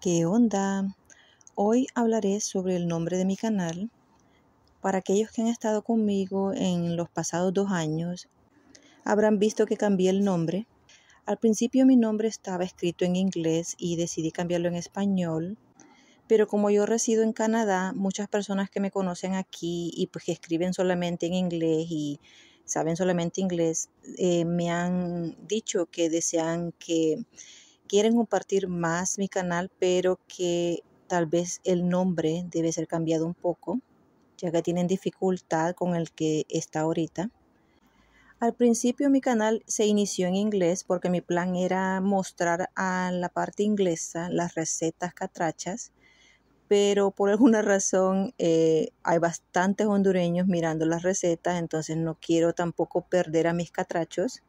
¿Qué onda? Hoy hablaré sobre el nombre de mi canal. Para aquellos que han estado conmigo en los pasados dos años, habrán visto que cambié el nombre. Al principio mi nombre estaba escrito en inglés y decidí cambiarlo en español, pero como yo resido en Canadá, muchas personas que me conocen aquí y pues que escriben solamente en inglés y saben solamente inglés, eh, me han dicho que desean que quieren compartir más mi canal, pero que tal vez el nombre debe ser cambiado un poco, ya que tienen dificultad con el que está ahorita. Al principio mi canal se inició en inglés porque mi plan era mostrar a la parte inglesa las recetas catrachas, pero por alguna razón eh, hay bastantes hondureños mirando las recetas, entonces no quiero tampoco perder a mis catrachos.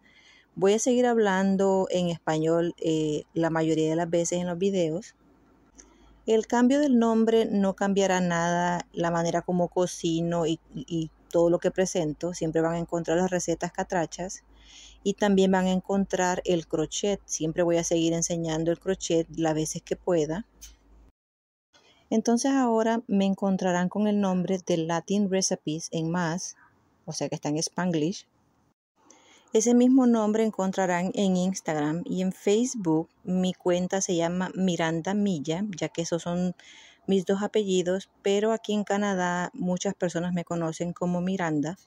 Voy a seguir hablando en español eh, la mayoría de las veces en los videos. El cambio del nombre no cambiará nada, la manera como cocino y, y todo lo que presento. Siempre van a encontrar las recetas catrachas y también van a encontrar el crochet. Siempre voy a seguir enseñando el crochet las veces que pueda. Entonces ahora me encontrarán con el nombre de Latin Recipes en más, o sea que está en Spanglish. Ese mismo nombre encontrarán en Instagram y en Facebook. Mi cuenta se llama Miranda Milla, ya que esos son mis dos apellidos, pero aquí en Canadá muchas personas me conocen como Miranda.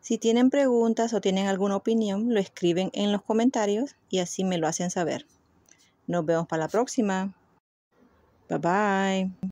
Si tienen preguntas o tienen alguna opinión, lo escriben en los comentarios y así me lo hacen saber. Nos vemos para la próxima. Bye bye.